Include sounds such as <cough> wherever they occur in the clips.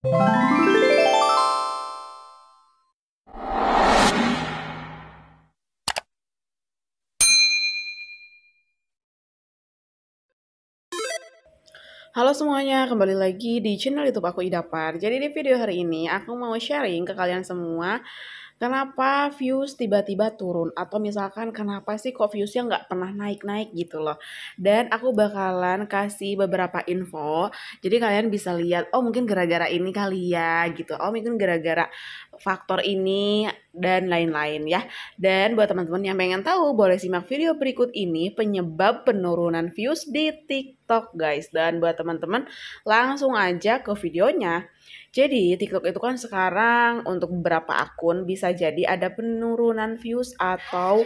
Halo semuanya, kembali lagi di channel YouTube aku Idapar. Jadi di video hari ini aku mau sharing ke kalian semua kenapa views tiba-tiba turun atau misalkan kenapa sih kok viewsnya nggak pernah naik-naik gitu loh dan aku bakalan kasih beberapa info jadi kalian bisa lihat oh mungkin gara-gara ini kali ya gitu oh mungkin gara-gara faktor ini dan lain-lain ya. Dan buat teman-teman yang pengen tahu, boleh simak video berikut ini penyebab penurunan views di TikTok guys. Dan buat teman-teman langsung aja ke videonya. Jadi TikTok itu kan sekarang untuk beberapa akun bisa jadi ada penurunan views atau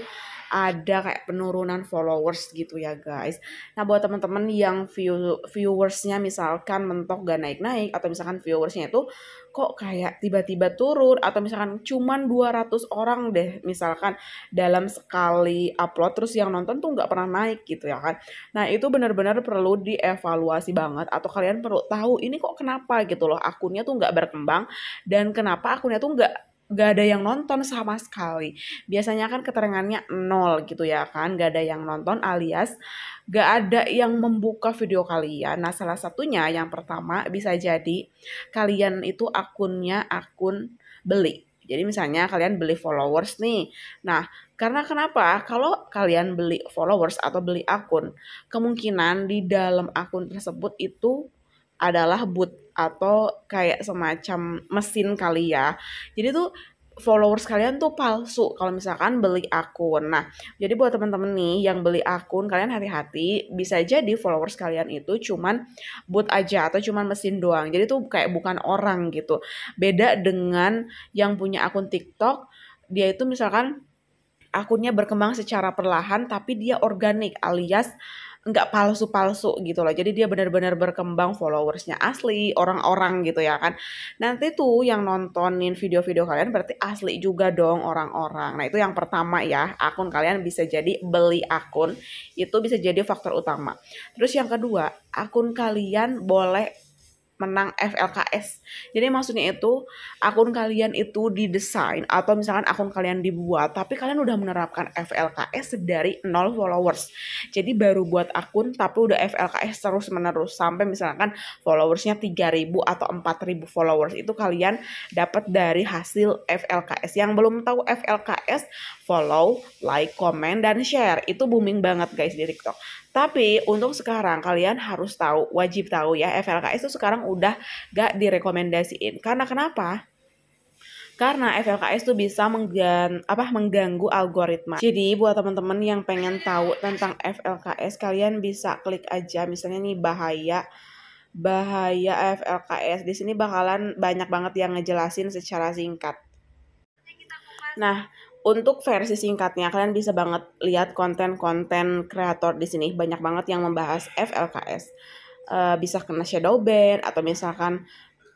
ada kayak penurunan followers gitu ya guys. Nah buat teman-teman yang view viewersnya misalkan mentok gak naik-naik atau misalkan viewersnya itu kok kayak tiba-tiba turun atau misalkan cuman 200 orang deh misalkan dalam sekali upload terus yang nonton tuh nggak pernah naik gitu ya kan. Nah itu benar-benar perlu dievaluasi banget atau kalian perlu tahu ini kok kenapa gitu loh akunnya tuh nggak berkembang dan kenapa akunnya tuh nggak gak ada yang nonton sama sekali. Biasanya kan keterangannya nol gitu ya kan, gak ada yang nonton alias gak ada yang membuka video kalian. Nah salah satunya yang pertama bisa jadi kalian itu akunnya akun beli. Jadi misalnya kalian beli followers nih. Nah, karena kenapa? Kalau kalian beli followers atau beli akun, kemungkinan di dalam akun tersebut itu adalah boot atau kayak semacam mesin kali ya. Jadi tuh followers kalian tuh palsu kalau misalkan beli akun. Nah, jadi buat temen-temen nih yang beli akun, kalian hati-hati bisa jadi followers kalian itu cuman boot aja atau cuman mesin doang. Jadi tuh kayak bukan orang gitu. Beda dengan yang punya akun TikTok, dia itu misalkan akunnya berkembang secara perlahan tapi dia organik alias nggak palsu-palsu gitu loh. Jadi dia benar-benar berkembang followersnya asli orang-orang gitu ya kan. Nanti tuh yang nontonin video-video kalian berarti asli juga dong orang-orang. Nah itu yang pertama ya akun kalian bisa jadi beli akun itu bisa jadi faktor utama. Terus yang kedua akun kalian boleh menang FLKS. Jadi maksudnya itu akun kalian itu didesain atau misalkan akun kalian dibuat tapi kalian udah menerapkan FLKS dari 0 followers. Jadi baru buat akun tapi udah FLKS terus menerus sampai misalkan followersnya 3000 atau 4000 followers itu kalian dapat dari hasil FLKS. Yang belum tahu FLKS follow, like, comment dan share. Itu booming banget guys di TikTok. Tapi untuk sekarang kalian harus tahu, wajib tahu ya FLKS itu sekarang udah gak direkomendasiin. Karena kenapa? karena FLKS itu bisa menggan, apa, mengganggu algoritma. Jadi buat teman-teman yang pengen tahu tentang FLKS, kalian bisa klik aja misalnya nih bahaya bahaya FLKS. Di sini bakalan banyak banget yang ngejelasin secara singkat. Nah, untuk versi singkatnya kalian bisa banget lihat konten-konten kreator di sini banyak banget yang membahas FLKS. Uh, eh, bisa kena shadow ban atau misalkan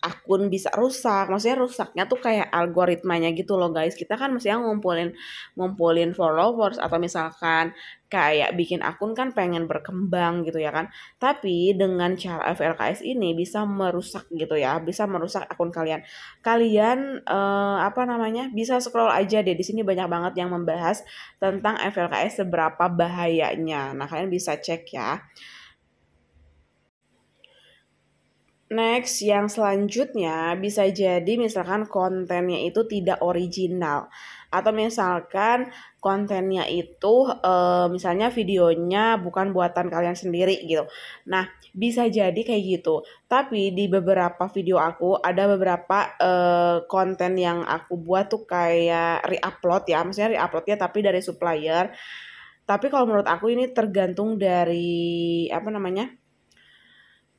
akun bisa rusak maksudnya rusaknya tuh kayak algoritmanya gitu loh guys kita kan mestinya ngumpulin ngumpulin followers atau misalkan kayak bikin akun kan pengen berkembang gitu ya kan tapi dengan cara FLKS ini bisa merusak gitu ya bisa merusak akun kalian kalian eh, apa namanya bisa scroll aja deh di sini banyak banget yang membahas tentang FLKS seberapa bahayanya nah kalian bisa cek ya Next, yang selanjutnya bisa jadi misalkan kontennya itu tidak original atau misalkan kontennya itu e, misalnya videonya bukan buatan kalian sendiri gitu. Nah, bisa jadi kayak gitu. Tapi di beberapa video aku ada beberapa e, konten yang aku buat tuh kayak re-upload ya, maksudnya uploadnya tapi dari supplier. Tapi kalau menurut aku ini tergantung dari apa namanya?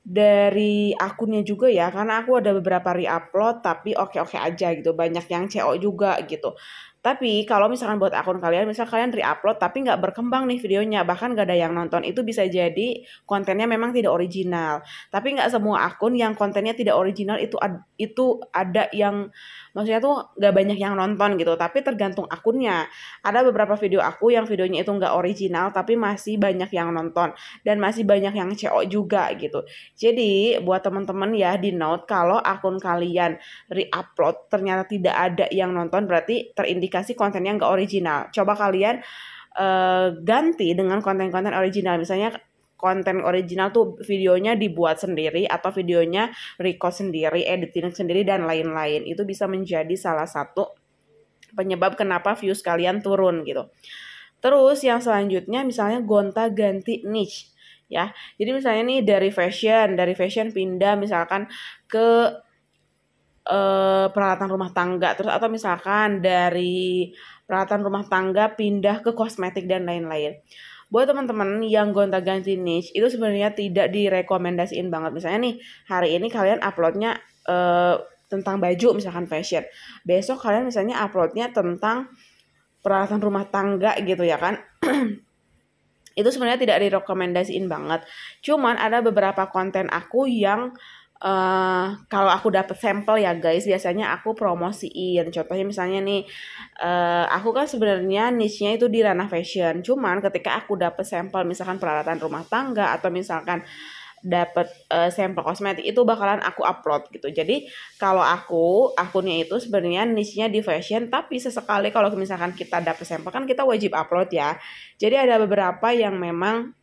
dari akunnya juga ya karena aku ada beberapa reupload tapi oke-oke aja gitu banyak yang CO juga gitu tapi kalau misalkan buat akun kalian, misal kalian reupload tapi nggak berkembang nih videonya, bahkan nggak ada yang nonton, itu bisa jadi kontennya memang tidak original. Tapi nggak semua akun yang kontennya tidak original itu ad, itu ada yang maksudnya tuh nggak banyak yang nonton gitu. Tapi tergantung akunnya. Ada beberapa video aku yang videonya itu nggak original tapi masih banyak yang nonton dan masih banyak yang CO juga gitu. Jadi buat teman-teman ya di note kalau akun kalian reupload ternyata tidak ada yang nonton berarti terindikasi dikasih konten yang gak original. Coba kalian uh, ganti dengan konten-konten original. Misalnya konten original tuh videonya dibuat sendiri atau videonya record sendiri, editing sendiri dan lain-lain. Itu bisa menjadi salah satu penyebab kenapa views kalian turun gitu. Terus yang selanjutnya misalnya gonta-ganti niche ya. Jadi misalnya nih dari fashion, dari fashion pindah misalkan ke uh, peralatan rumah tangga terus atau misalkan dari peralatan rumah tangga pindah ke kosmetik dan lain-lain buat teman-teman yang gonta-ganti niche itu sebenarnya tidak direkomendasiin banget misalnya nih hari ini kalian uploadnya uh, tentang baju misalkan fashion besok kalian misalnya uploadnya tentang peralatan rumah tangga gitu ya kan <clears throat> itu sebenarnya tidak direkomendasiin banget cuman ada beberapa konten aku yang Uh, kalau aku dapat sampel ya guys biasanya aku promosiin contohnya misalnya nih uh, aku kan sebenarnya niche-nya itu di ranah fashion cuman ketika aku dapat sampel misalkan peralatan rumah tangga atau misalkan dapat uh, eh, sampel kosmetik itu bakalan aku upload gitu jadi kalau aku akunnya itu sebenarnya niche-nya di fashion tapi sesekali kalau misalkan kita dapat sampel kan kita wajib upload ya jadi ada beberapa yang memang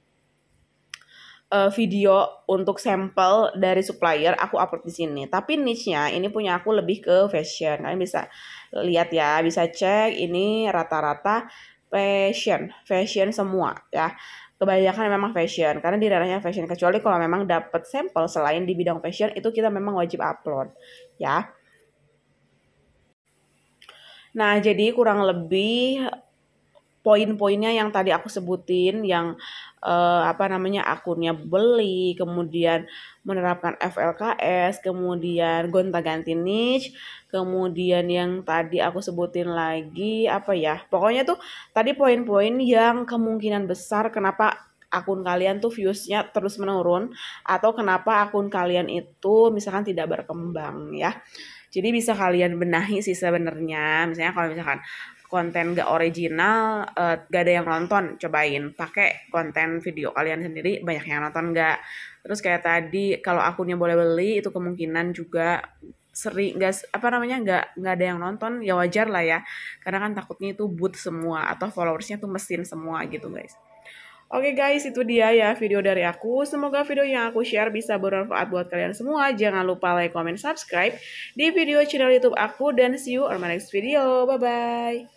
uh, video untuk sampel dari supplier aku upload di sini. Tapi niche-nya ini punya aku lebih ke fashion. Kalian bisa lihat ya, bisa cek ini rata-rata fashion, fashion semua ya. Kebanyakan memang fashion karena di daerahnya fashion kecuali kalau memang dapat sampel selain di bidang fashion itu kita memang wajib upload ya. Nah, jadi kurang lebih poin-poinnya yang tadi aku sebutin yang eh, apa namanya akunnya beli kemudian menerapkan FLKS kemudian gonta-ganti niche kemudian yang tadi aku sebutin lagi apa ya pokoknya tuh tadi poin-poin yang kemungkinan besar kenapa akun kalian tuh viewsnya terus menurun atau kenapa akun kalian itu misalkan tidak berkembang ya jadi bisa kalian benahi sih sebenarnya misalnya kalau misalkan konten gak original uh, eh, gak ada yang nonton cobain pakai konten video kalian sendiri banyak yang nonton gak terus kayak tadi kalau akunnya boleh beli itu kemungkinan juga sering guys apa namanya nggak nggak ada yang nonton ya wajar lah ya karena kan takutnya itu boot semua atau followersnya tuh mesin semua gitu guys Oke okay guys, itu dia ya video dari aku. Semoga video yang aku share bisa bermanfaat buat kalian semua. Jangan lupa like, comment, subscribe di video channel YouTube aku. Dan see you on my next video. Bye-bye.